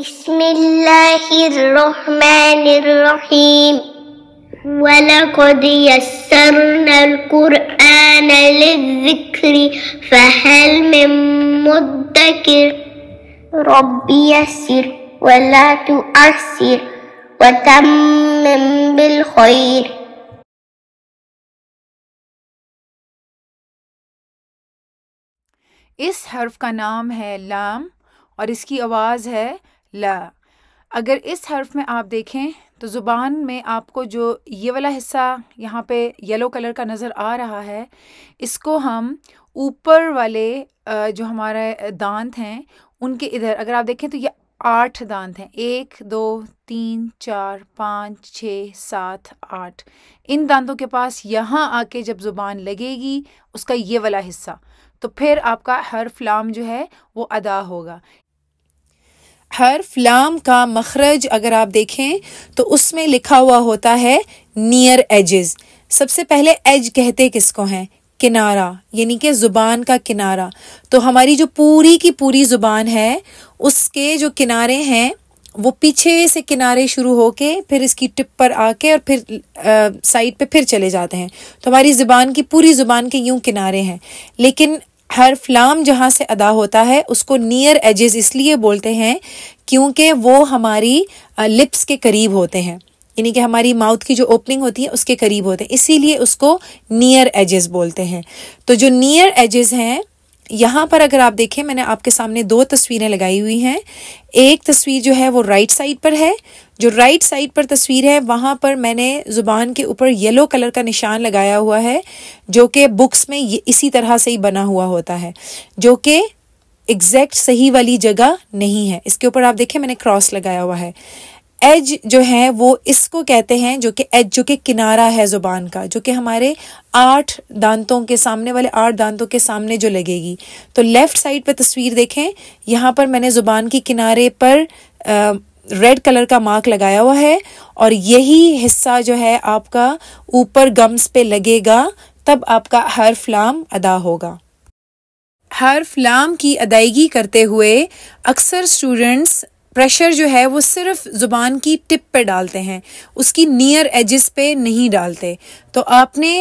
بسم الله الرحمن الرحيم ولقد يسرنا القرآن للذكر فهل من مدكر رب يسر ولا تؤثر وتمم بالخير حرف کا نام ہے لام اور اس کی آواز ہے ला अगर इस हर्फ में आप देखें तो ज़ुबान में आपको जो ये वाला हिस्सा यहाँ पे येलो कलर का नज़र आ रहा है इसको हम ऊपर वाले जो हमारे दांत हैं उनके इधर अगर आप देखें तो ये आठ दांत हैं एक दो तीन चार पाँच छः सात आठ इन दांतों के पास यहाँ आके जब ज़ुबान लगेगी उसका ये वाला हिस्सा तो फिर आपका हर फ्लाम जो है वो अदा होगा हर्फ लाम का मखरज अगर आप देखें तो उसमें लिखा हुआ होता है नियर एजेस सबसे पहले एज कहते किसको हैं किनारा यानी कि ज़ुबान का किनारा तो हमारी जो पूरी की पूरी ज़ुबान है उसके जो किनारे हैं वो पीछे से किनारे शुरू होके फिर इसकी टिप पर आके और फिर साइड पे फिर चले जाते हैं तो हमारी ज़ुबान की पूरी ज़ुबान के यूं किनारे हैं लेकिन हर फ्लाम जहाँ से अदा होता है उसको नियर एजेस इसलिए बोलते हैं क्योंकि वो हमारी लिप्स के करीब होते हैं यानी कि हमारी माउथ की जो ओपनिंग होती है उसके करीब होते हैं इसीलिए उसको नियर एजेस बोलते हैं तो जो नियर एजेस हैं यहाँ पर अगर आप देखें मैंने आपके सामने दो तस्वीरें लगाई हुई हैं एक तस्वीर जो है वो राइट साइड पर है जो राइट साइड पर तस्वीर है वहाँ पर मैंने ज़ुबान के ऊपर येलो कलर का निशान लगाया हुआ है जो कि बुक्स में इसी तरह से ही बना हुआ होता है जो कि एग्जैक्ट सही वाली जगह नहीं है इसके ऊपर आप देखें मैंने क्रॉस लगाया हुआ है एज जो है वो इसको कहते हैं जो कि एज जो कि किनारा है ज़ुबान का जो कि हमारे आठ दांतों के सामने वाले आठ दांतों के सामने जो लगेगी तो लेफ़्ट साइड पर तस्वीर देखें यहाँ पर मैंने ज़ुबान के किनारे पर रेड कलर का मार्क लगाया हुआ है और यही हिस्सा जो है आपका ऊपर गम्स पे लगेगा तब आपका हर फ्लाम अदा होगा हर फ्लाम की अदायगी करते हुए अक्सर स्टूडेंट्स प्रेशर जो है वो सिर्फ ज़ुबान की टिप पे डालते हैं उसकी नियर एजिस पे नहीं डालते तो आपने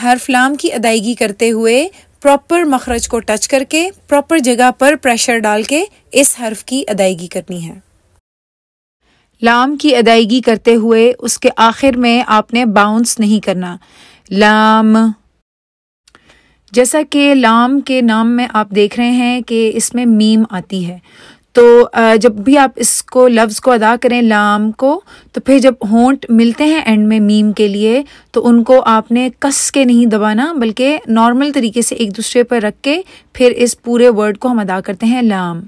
हर फ्लाम की अदायगी करते हुए प्रॉपर मखरज को टच करके प्रॉपर जगह पर प्रेशर डाल के इस हर्फ की अदायगी करनी है लाम की अदायगी करते हुए उसके आखिर में आपने बाउंस नहीं करना लाम जैसा कि लाम के नाम में आप देख रहे हैं कि इसमें मीम आती है तो जब भी आप इसको लफ्ज़ को अदा करें लाम को तो फिर जब होंट मिलते हैं एंड में मीम के लिए तो उनको आपने कस के नहीं दबाना बल्कि नॉर्मल तरीके से एक दूसरे पर रख के फिर इस पूरे वर्ड को हम अदा करते हैं लाम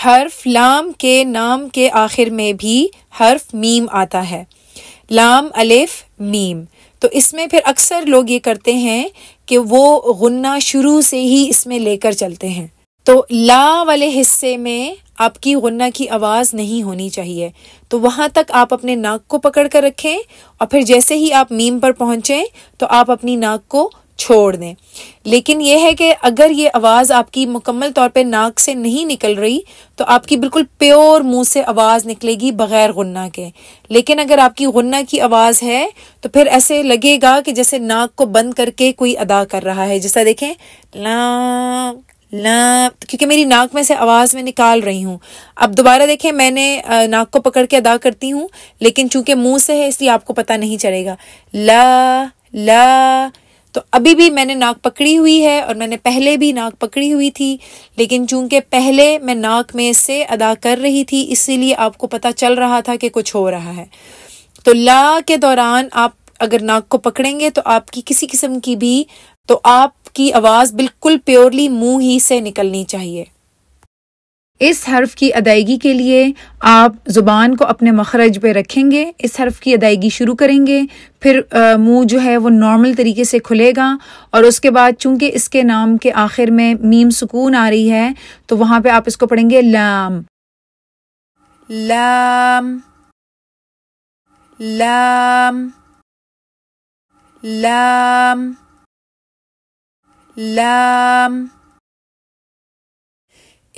हर्फ लाम के नाम के आखिर में भी हर्फ मीम आता है लाम अलेफ मीम तो इसमें फिर अक्सर लोग ये करते हैं कि वो गुन्ना शुरू से ही इसमें लेकर चलते हैं तो ला वाले हिस्से में आपकी गुन्ना की आवाज़ नहीं होनी चाहिए तो वहां तक आप अपने नाक को पकड़ कर रखें और फिर जैसे ही आप मीम पर पहुंचे तो आप अपनी नाक को छोड़ दें लेकिन यह है कि अगर ये आवाज़ आपकी मुकम्मल तौर पे नाक से नहीं निकल रही तो आपकी बिल्कुल प्योर मुंह से आवाज़ निकलेगी बग़ैर गुन्ना के लेकिन अगर आपकी गुन्ना की आवाज़ है तो फिर ऐसे लगेगा कि जैसे नाक को बंद करके कोई अदा कर रहा है जैसा देखें ला ला क्योंकि मेरी नाक में से आवाज़ मैं निकाल रही हूं अब दोबारा देखें मैंने नाक को पकड़ के अदा करती हूँ लेकिन चूंकि मुंह से है इसलिए आपको पता नहीं चलेगा ला ला तो अभी भी मैंने नाक पकड़ी हुई है और मैंने पहले भी नाक पकड़ी हुई थी लेकिन चूंकि पहले मैं नाक में से अदा कर रही थी इसीलिए आपको पता चल रहा था कि कुछ हो रहा है तो ला के दौरान आप अगर नाक को पकड़ेंगे तो आपकी किसी किस्म की भी तो आपकी आवाज़ बिल्कुल प्योरली मुंह ही से निकलनी चाहिए इस हर्फ की अदायगी के लिए आप ज़ुबान को अपने मखरज पे रखेंगे इस हर्फ की अदायगी शुरू करेंगे फिर मुंह जो है वो नॉर्मल तरीके से खुलेगा और उसके बाद चूंकि इसके नाम के आखिर में मीम सुकून आ रही है तो वहाँ पे आप इसको पढ़ेंगे लाम लाम लाम लाम लाम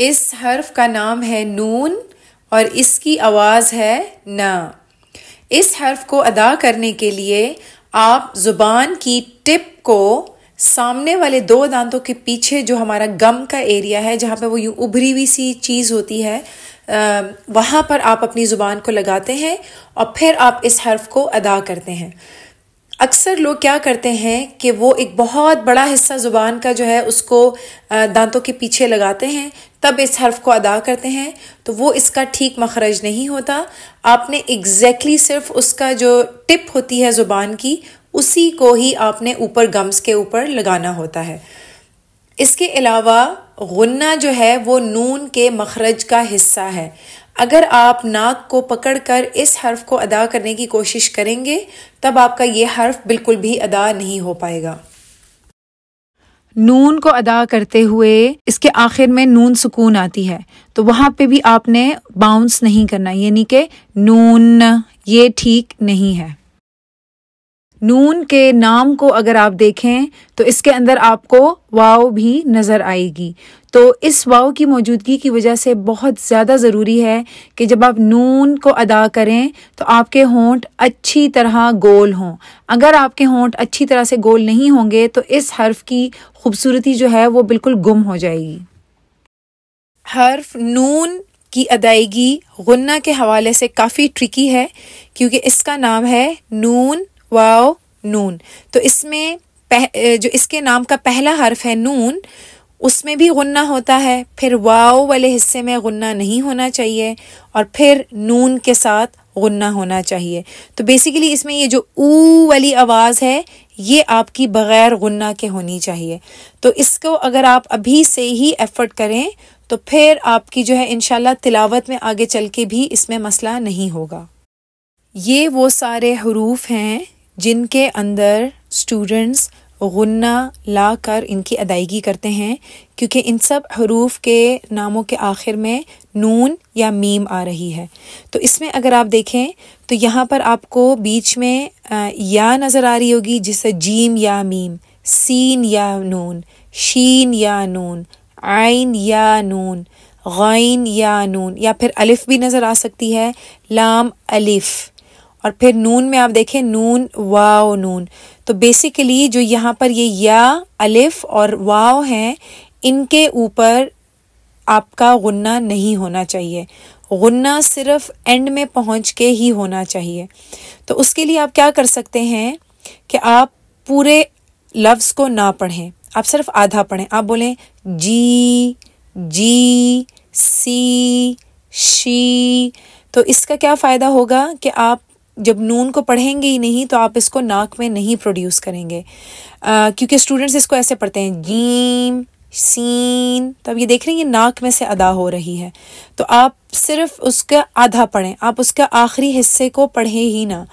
इस हर्फ का नाम है नून और इसकी आवाज़ है न इस हर्फ को अदा करने के लिए आप ज़ुबान की टिप को सामने वाले दो दांतों के पीछे जो हमारा गम का एरिया है जहाँ पे वो यूँ उभरी हुई सी चीज़ होती है वहाँ पर आप अपनी ज़ुबान को लगाते हैं और फिर आप इस हर्फ को अदा करते हैं अक्सर लोग क्या करते हैं कि वो एक बहुत बड़ा हिस्सा ज़ुबान का जो है उसको दांतों के पीछे लगाते हैं तब इस हर्फ को अदा करते हैं तो वो इसका ठीक मखरज नहीं होता आपने एग्जैक्टली exactly सिर्फ उसका जो टिप होती है ज़ुबान की उसी को ही आपने ऊपर गम्स के ऊपर लगाना होता है इसके अलावा गन्ना जो है वो नून के मखरज का हिस्सा है अगर आप नाक को पकड़कर इस हर्फ को अदा करने की कोशिश करेंगे तब आपका ये हर्फ बिल्कुल भी अदा नहीं हो पाएगा नून को अदा करते हुए इसके आखिर में नून सुकून आती है तो वहां पे भी आपने बाउंस नहीं करना यानी कि नून ये ठीक नहीं है नून के नाम को अगर आप देखें तो इसके अंदर आपको वाव भी नज़र आएगी तो इस वाव की मौजूदगी की वजह से बहुत ज़्यादा ज़रूरी है कि जब आप नून को अदा करें तो आपके होंठ अच्छी तरह गोल हों अगर आपके होंठ अच्छी तरह से गोल नहीं होंगे तो इस हर्फ की खूबसूरती जो है वो बिल्कुल गुम हो जाएगी हर्फ नून की अदायगी गन्ना के हवाले से काफ़ी ट्रिकी है क्योंकि इसका नाम है नून वाओ नून तो इसमें पह, जो इसके नाम का पहला हर्फ है नून उसमें भी गुन्ना होता है फिर वाओ वाले हिस्से में गुन्ना नहीं होना चाहिए और फिर नून के साथ गुन्ना होना चाहिए तो बेसिकली इसमें ये जो ऊ वाली आवाज़ है ये आपकी बग़ैर गुन्ना के होनी चाहिए तो इसको अगर आप अभी से ही एफ़र्ट करें तो फिर आपकी जो है इनशाला तिलावत में आगे चल के भी इसमें मसला नहीं होगा ये वो सारे हरूफ हैं जिनके अंदर स्टूडेंट्स गन्ना ला कर इनकी अदायगी करते हैं क्योंकि इन सब हरूफ के नामों के आखिर में नून या मीम आ रही है तो इसमें अगर आप देखें तो यहाँ पर आपको बीच में या नज़र आ रही होगी जिससे जीम या मीम सीन या नून शीन या नून आइन या नून गैन या नून या फिर अलिफ़ भी नज़र आ सकती है लाम अलिफ़ और फिर नून में आप देखें नून वाओ नून तो बेसिकली जो यहाँ पर ये या अलिफ और वाओ हैं इनके ऊपर आपका गुन्ना नहीं होना चाहिए गुन्ना सिर्फ एंड में पहुँच के ही होना चाहिए तो उसके लिए आप क्या कर सकते हैं कि आप पूरे लफ्ज़ को ना पढ़ें आप सिर्फ आधा पढ़ें आप बोलें जी जी सी शी तो इसका क्या फ़ायदा होगा कि आप जब नून को पढ़ेंगे ही नहीं तो आप इसको नाक में नहीं प्रोड्यूस करेंगे uh, क्योंकि स्टूडेंट्स इसको ऐसे पढ़ते हैं जीम सीन तो अब ये देख रहे हैं ये नाक में से अदा हो रही है तो आप सिर्फ उसका आधा पढ़ें आप उसका आखिरी हिस्से को पढ़ें ही ना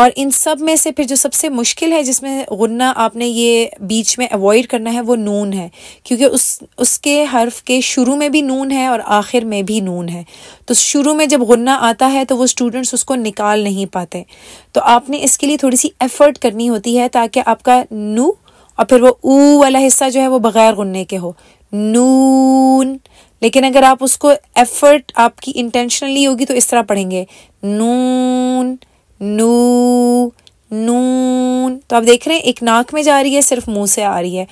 और इन सब में से फिर जो सबसे मुश्किल है जिसमें गुन्ना आपने ये बीच में अवॉइड करना है वो नून है क्योंकि उस उसके हर्फ के शुरू में भी नून है और आखिर में भी नून है तो शुरू में जब गुन्ना आता है तो वो स्टूडेंट्स उसको निकाल नहीं पाते तो आपने इसके लिए थोड़ी सी एफ़र्ट करनी होती है ताकि आपका नू और फिर वो ऊ वाला हिस्सा जो है वो बगैर गुन्ने के हो नून लेकिन अगर आप उसको एफर्ट आपकी इंटेंशनली होगी तो इस तरह पढ़ेंगे नून नू नून तो आप देख रहे हैं एक नाक में जा रही है सिर्फ मुंह से आ रही है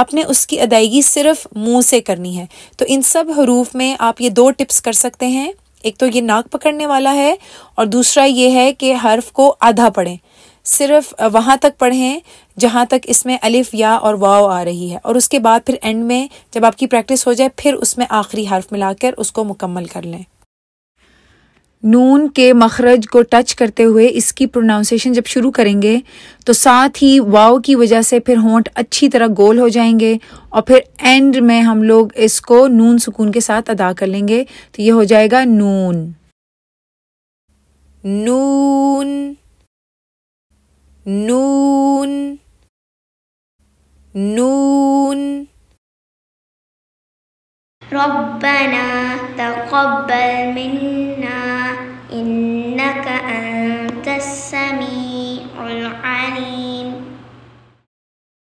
आपने उसकी अदायगी सिर्फ मुंह से करनी है तो इन सब हरूफ में आप ये दो टिप्स कर सकते हैं एक तो ये नाक पकड़ने वाला है और दूसरा ये है कि हर्फ को आधा पढ़ें सिर्फ वहाँ तक पढ़ें जहाँ तक इसमें अलिफ या और वाव आ रही है और उसके बाद फिर एंड में जब आपकी प्रैक्टिस हो जाए फिर उसमें आखिरी हर्फ मिलाकर उसको मुकम्मल कर लें नून के मखरज को टच करते हुए इसकी प्रोनाउंसिएशन जब शुरू करेंगे तो साथ ही वाव की वजह से फिर होंठ अच्छी तरह गोल हो जाएंगे और फिर एंड में हम लोग इसको नून सुकून के साथ अदा कर लेंगे तो ये हो जाएगा नून नून نون نون ربنا تقبل منا إن